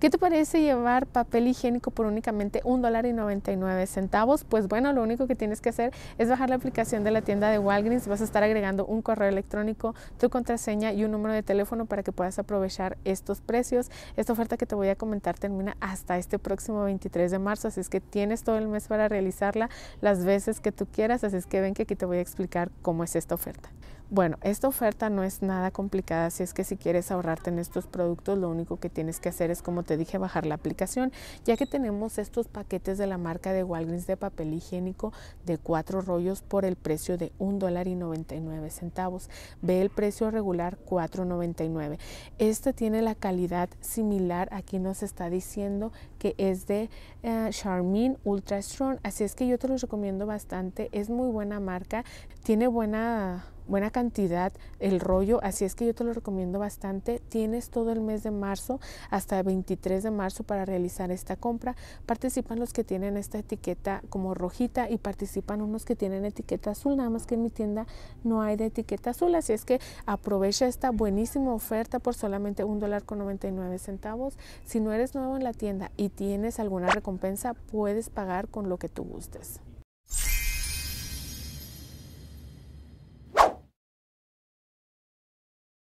¿Qué te parece llevar papel higiénico por únicamente un dólar y centavos? Pues bueno, lo único que tienes que hacer es bajar la aplicación de la tienda de Walgreens. Vas a estar agregando un correo electrónico, tu contraseña y un número de teléfono para que puedas aprovechar estos precios. Esta oferta que te voy a comentar termina hasta este próximo 23 de marzo, así es que tienes todo el mes para realizarla las veces que tú quieras, así es que ven que aquí te voy a explicar cómo es esta oferta. Bueno, esta oferta no es nada complicada, así es que si quieres ahorrarte en estos productos, lo único que tienes que hacer es, como te dije, bajar la aplicación, ya que tenemos estos paquetes de la marca de Walgreens de papel higiénico de cuatro rollos por el precio de $1.99, centavos. Ve el precio regular 4.99. Este tiene la calidad similar, aquí nos está diciendo que es de eh, Charmin Ultra Strong, así es que yo te los recomiendo bastante, es muy buena marca, tiene buena buena cantidad el rollo, así es que yo te lo recomiendo bastante. Tienes todo el mes de marzo hasta el 23 de marzo para realizar esta compra. Participan los que tienen esta etiqueta como rojita y participan unos que tienen etiqueta azul, nada más que en mi tienda no hay de etiqueta azul, así es que aprovecha esta buenísima oferta por solamente un dólar con 99 centavos. Si no eres nuevo en la tienda y tienes alguna recompensa, puedes pagar con lo que tú gustes.